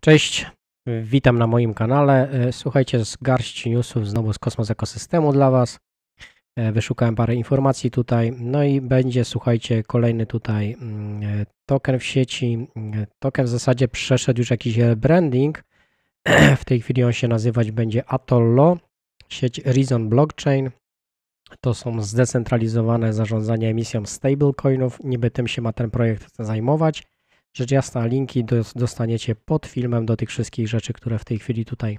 Cześć, witam na moim kanale. E, słuchajcie, z garści newsów znowu z Kosmos Ekosystemu dla Was. E, wyszukałem parę informacji tutaj. No i będzie, słuchajcie, kolejny tutaj mm, e, token w sieci. Token w zasadzie przeszedł już jakiś rebranding. W tej chwili on się nazywać będzie Atollo, sieć Reason Blockchain. To są zdecentralizowane zarządzanie emisją stablecoinów. Niby tym się ma ten projekt zajmować. Rzecz jasna, linki dostaniecie pod filmem do tych wszystkich rzeczy, które w tej chwili tutaj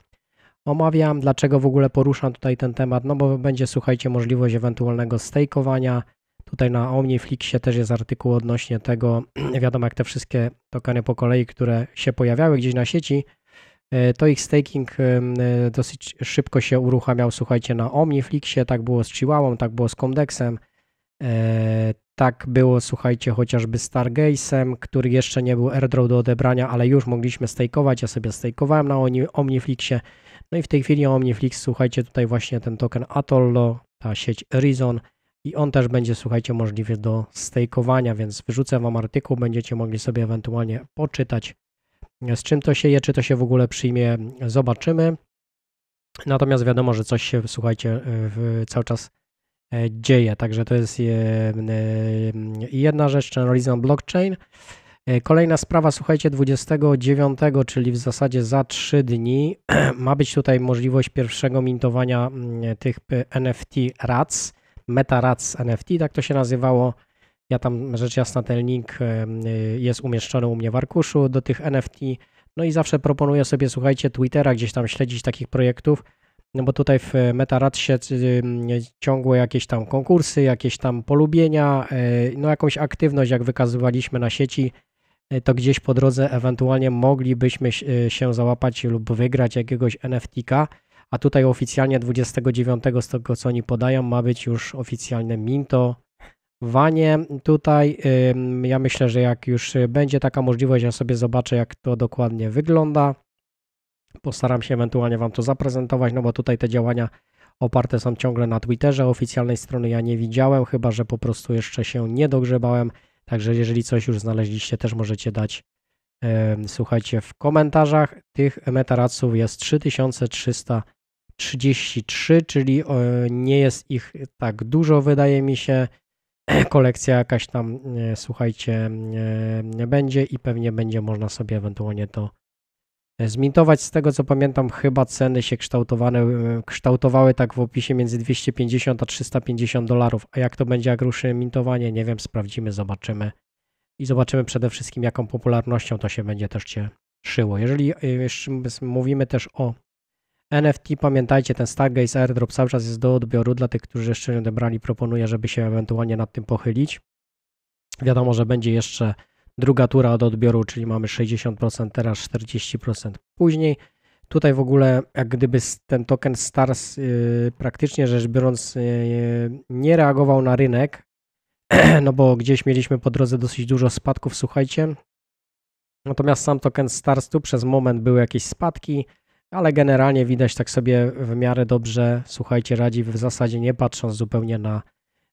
omawiam. Dlaczego w ogóle poruszam tutaj ten temat? No bo będzie, słuchajcie, możliwość ewentualnego stakeowania. Tutaj na Omniflixie też jest artykuł odnośnie tego, wiadomo jak te wszystkie tokeny po kolei, które się pojawiały gdzieś na sieci, e, to ich staking e, dosyć szybko się uruchamiał, słuchajcie, na Omniflixie, tak było z Chihuahua, tak było z Comdexem, E, tak było, słuchajcie, chociażby z Stargase'em, który jeszcze nie był airdrow do odebrania, ale już mogliśmy stejkować. Ja sobie stejkowałem na Omniflixie. No i w tej chwili Omniflix, słuchajcie, tutaj właśnie ten token Atollo, ta sieć Reason i on też będzie, słuchajcie, możliwy do stejkowania, więc wyrzucę Wam artykuł, będziecie mogli sobie ewentualnie poczytać, e, z czym to się je, czy to się w ogóle przyjmie, zobaczymy. Natomiast wiadomo, że coś się, słuchajcie, e, cały czas E, dzieje. Także to jest e, e, jedna rzecz, analizą blockchain. Kolejna sprawa, słuchajcie, 29, czyli w zasadzie za 3 dni, ma być tutaj możliwość pierwszego mintowania mm, tych NFT Rats, Meta Rats NFT, tak to się nazywało. Ja tam rzecz jasna ten link jest umieszczony u mnie w arkuszu do tych NFT. No i zawsze proponuję sobie, słuchajcie, Twittera gdzieś tam śledzić takich projektów no bo tutaj w e, MetaRadsie y, ciągłe jakieś tam konkursy, jakieś tam polubienia, e, no jakąś aktywność, jak wykazywaliśmy na sieci, e, to gdzieś po drodze ewentualnie moglibyśmy się załapać lub wygrać jakiegoś NFT-ka, a tutaj oficjalnie 29 z tego, co oni podają, ma być już oficjalne minto, Wanie tutaj, ja myślę, że jak już będzie taka możliwość, ja sobie zobaczę, jak to dokładnie wygląda. Postaram się ewentualnie Wam to zaprezentować, no bo tutaj te działania oparte są ciągle na Twitterze. Oficjalnej strony ja nie widziałem, chyba że po prostu jeszcze się nie dogrzebałem. Także jeżeli coś już znaleźliście, też możecie dać, słuchajcie, w komentarzach. Tych metaradców jest 3333, czyli e, nie jest ich tak dużo, wydaje mi się. Kolekcja jakaś tam, e, słuchajcie, e, będzie i pewnie będzie można sobie ewentualnie to Zmintować z tego co pamiętam, chyba ceny się kształtowane, e, kształtowały tak w opisie między 250 a 350 dolarów. A jak to będzie, jak ruszy mintowanie, nie wiem, sprawdzimy, zobaczymy. I zobaczymy przede wszystkim, jaką popularnością to się będzie też się szyło. Jeżeli e, mówimy też o NFT, pamiętajcie, ten Stargaze Airdrop cały czas jest do odbioru. Dla tych, którzy jeszcze nie odebrali, proponuję, żeby się ewentualnie nad tym pochylić. Wiadomo, że będzie jeszcze druga tura od odbioru, czyli mamy 60%, teraz 40% później. Tutaj w ogóle jak gdyby ten token STARS yy, praktycznie rzecz biorąc yy, nie reagował na rynek, no bo gdzieś mieliśmy po drodze dosyć dużo spadków, słuchajcie. Natomiast sam token STARS tu przez moment były jakieś spadki, ale generalnie widać tak sobie w miarę dobrze, słuchajcie, radzi w zasadzie nie patrząc zupełnie na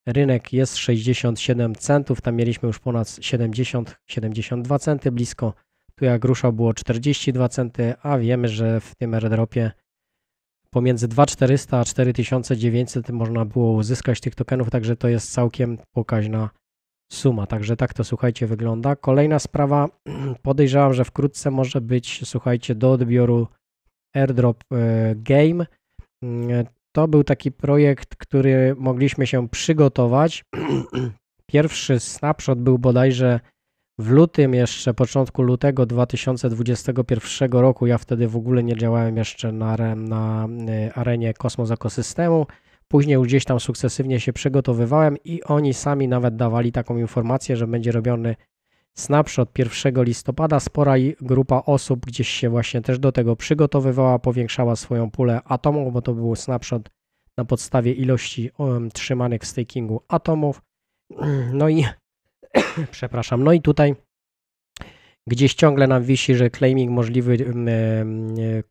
Rynek jest 67 centów, tam mieliśmy już ponad 70, 72 centy blisko. Tu jak grusza było 42 centy, a wiemy, że w tym airdropie pomiędzy 2400 a 4900 można było uzyskać tych tokenów, także to jest całkiem pokaźna suma. Także tak to słuchajcie wygląda. Kolejna sprawa, podejrzewam, że wkrótce może być, słuchajcie, do odbioru airdrop e, game. Mm, to był taki projekt, który mogliśmy się przygotować. Pierwszy snapshot był bodajże w lutym, jeszcze początku lutego 2021 roku. Ja wtedy w ogóle nie działałem jeszcze na, na y, arenie kosmos ekosystemu. Później gdzieś tam sukcesywnie się przygotowywałem i oni sami nawet dawali taką informację, że będzie robiony snapshot 1 listopada. Spora grupa osób gdzieś się właśnie też do tego przygotowywała, powiększała swoją pulę atomów, bo to był snapshot na podstawie ilości um, trzymanych w stakingu atomów. No i przepraszam, no i tutaj gdzieś ciągle nam wisi, że claiming możliwy,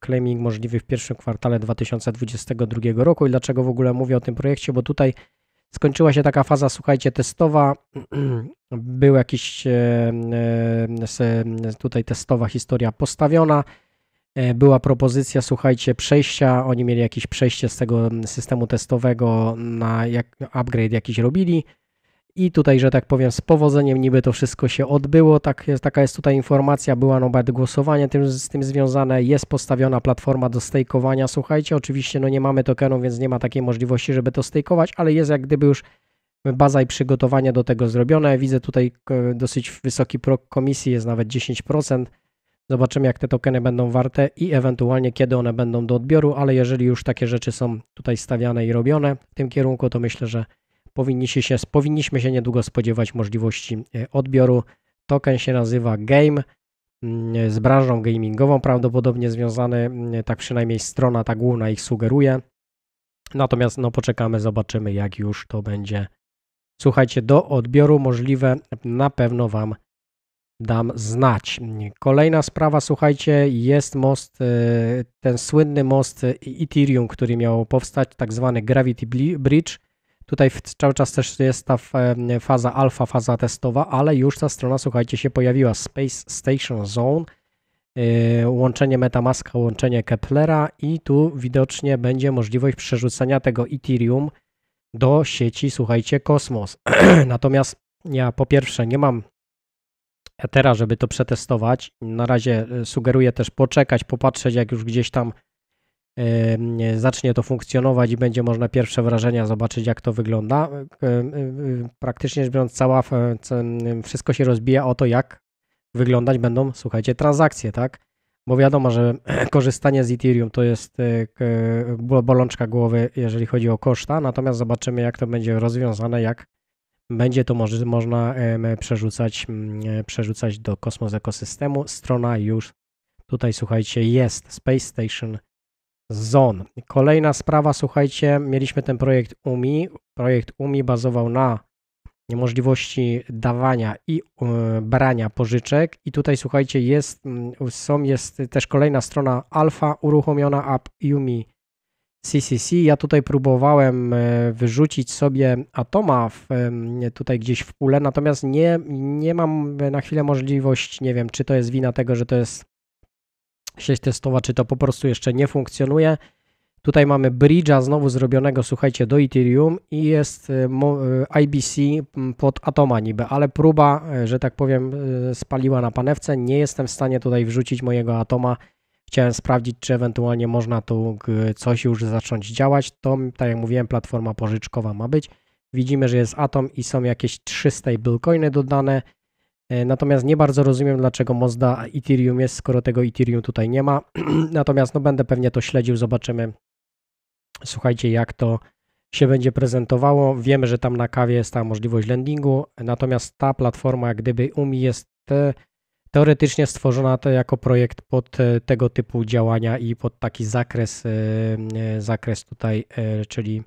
claiming możliwy w pierwszym kwartale 2022 roku i dlaczego w ogóle mówię o tym projekcie, bo tutaj skończyła się taka faza, słuchajcie, testowa. Był jakiś e, e, tutaj testowa historia postawiona. E, była propozycja, słuchajcie, przejścia. Oni mieli jakieś przejście z tego systemu testowego na jak, upgrade jakiś robili. I tutaj, że tak powiem, z powodzeniem niby to wszystko się odbyło. Tak jest, taka jest tutaj informacja, była nawet głosowanie tym, z tym związane. Jest postawiona platforma do stejkowania. Słuchajcie, oczywiście no nie mamy tokenów, więc nie ma takiej możliwości, żeby to stejkować, ale jest jak gdyby już baza i przygotowanie do tego zrobione. Widzę tutaj dosyć wysoki prog komisji, jest nawet 10%. Zobaczymy, jak te tokeny będą warte i ewentualnie kiedy one będą do odbioru, ale jeżeli już takie rzeczy są tutaj stawiane i robione w tym kierunku, to myślę, że powinniśmy się, powinniśmy się niedługo spodziewać możliwości e, odbioru. Token się nazywa Game, mm, z branżą gamingową prawdopodobnie związany, mm, tak przynajmniej strona ta główna ich sugeruje. Natomiast no poczekamy, zobaczymy jak już to będzie. Słuchajcie, do odbioru możliwe na pewno Wam dam znać. Kolejna sprawa, słuchajcie, jest most, e, ten słynny most e, Ethereum, który miał powstać, tak zwany Gravity Bridge. Tutaj cały czas też jest ta e, faza alfa, faza testowa, ale już ta strona, słuchajcie, się pojawiła. Space Station Zone, e, łączenie Metamaska, łączenie Keplera i tu widocznie będzie możliwość przerzucenia tego Ethereum do sieci, słuchajcie, Kosmos. Natomiast ja po pierwsze nie mam teraz żeby to przetestować. Na razie e, sugeruję też poczekać, popatrzeć, jak już gdzieś tam zacznie to funkcjonować i będzie można pierwsze wrażenia zobaczyć, jak to wygląda. E, e, praktycznie rzecz biorąc, cała, e, wszystko się rozbija o to, jak wyglądać będą, słuchajcie, transakcje, tak? Bo wiadomo, że korzystanie z Ethereum to jest bolączka głowy, jeżeli chodzi o koszta, natomiast zobaczymy, jak to będzie rozwiązane, jak będzie to może, można przerzucać, przerzucać do kosmos ekosystemu. Strona już tutaj, słuchajcie, jest Space Station zon. Kolejna sprawa, słuchajcie, mieliśmy ten projekt UMI. Projekt UMI bazował na możliwości dawania i e, brania pożyczek i tutaj słuchajcie jest, mm, są, jest też kolejna strona alfa uruchomiona app UMI CCC. Ja tutaj próbowałem e, wyrzucić sobie Atoma w, e, tutaj gdzieś w pulę, natomiast nie, nie mam na chwilę możliwości, nie wiem czy to jest wina tego, że to jest sieć testowa, czy to po prostu jeszcze nie funkcjonuje. Tutaj mamy bridge'a znowu zrobionego, słuchajcie, do Ethereum i jest y, y, IBC mm, pod Atoma niby, ale próba, y, że tak powiem, spaliła na panewce. Nie jestem w stanie tutaj wrzucić mojego Atoma. Chciałem sprawdzić, czy ewentualnie można tu coś już zacząć działać. To, tak jak mówiłem, platforma pożyczkowa ma być. Widzimy, że jest Atom i są jakieś trzy stablecoiny dodane. E, natomiast nie bardzo rozumiem, dlaczego Mozda Ethereum jest, skoro tego Ethereum tutaj nie ma. Natomiast no, będę pewnie to śledził, zobaczymy. Słuchajcie, jak to się będzie prezentowało. Wiemy, że tam na kawie jest ta możliwość lendingu, natomiast ta platforma, jak gdyby UMI, jest teoretycznie stworzona to jako projekt pod e, tego typu działania i pod taki zakres, e, zakres tutaj, czyli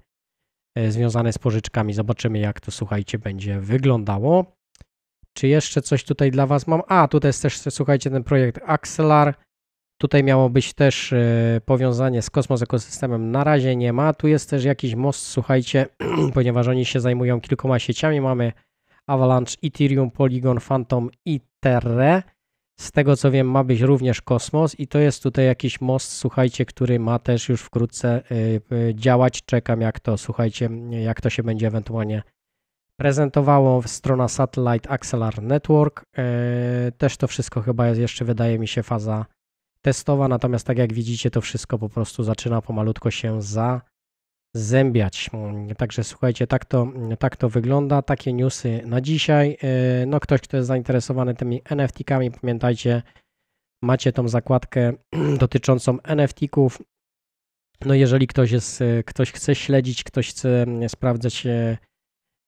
związany z pożyczkami. Zobaczymy, jak to słuchajcie, będzie wyglądało. Czy jeszcze coś tutaj dla Was mam? A, tutaj jest też, słuchajcie, ten projekt Axelar. Tutaj miało być też y, powiązanie z kosmos ekosystemem. Na razie nie ma. Tu jest też jakiś most, słuchajcie, ponieważ oni się zajmują kilkoma sieciami. Mamy Avalanche, Ethereum, Polygon, Phantom i Terre. Z tego co wiem, ma być również kosmos i to jest tutaj jakiś most, słuchajcie, który ma też już wkrótce y, y, działać. Czekam, jak to, słuchajcie, jak to się będzie ewentualnie prezentowało strona Satellite accelerator Network. E, też to wszystko chyba jest jeszcze, wydaje mi się, faza testowa, natomiast tak jak widzicie, to wszystko po prostu zaczyna pomalutko się zazębiać. Także słuchajcie, tak to, tak to wygląda, takie newsy na dzisiaj. E, no ktoś, kto jest zainteresowany tymi NFT-kami, pamiętajcie, macie tą zakładkę dotyczącą NFT-ków. No jeżeli ktoś jest, e, ktoś chce śledzić, ktoś chce mm, sprawdzać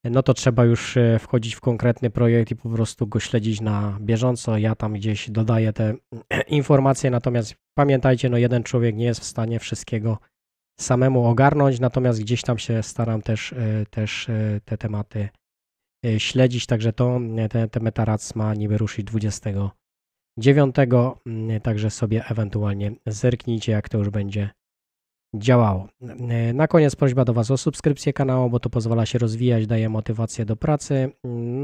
no to trzeba już e, wchodzić w konkretny projekt i po prostu go śledzić na bieżąco. Ja tam gdzieś dodaję te informacje, natomiast pamiętajcie, no jeden człowiek nie jest w stanie wszystkiego samemu ogarnąć, natomiast gdzieś tam się staram też, e, też e, te tematy śledzić, także to ten, ten Metarac ma niby ruszyć 29, mm, także sobie ewentualnie zerknijcie, jak to już będzie działało. E, na koniec prośba do Was o subskrypcję kanału, bo to pozwala się rozwijać, daje motywację do pracy.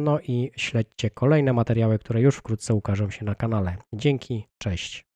No i śledźcie kolejne materiały, które już wkrótce ukażą się na kanale. Dzięki, cześć.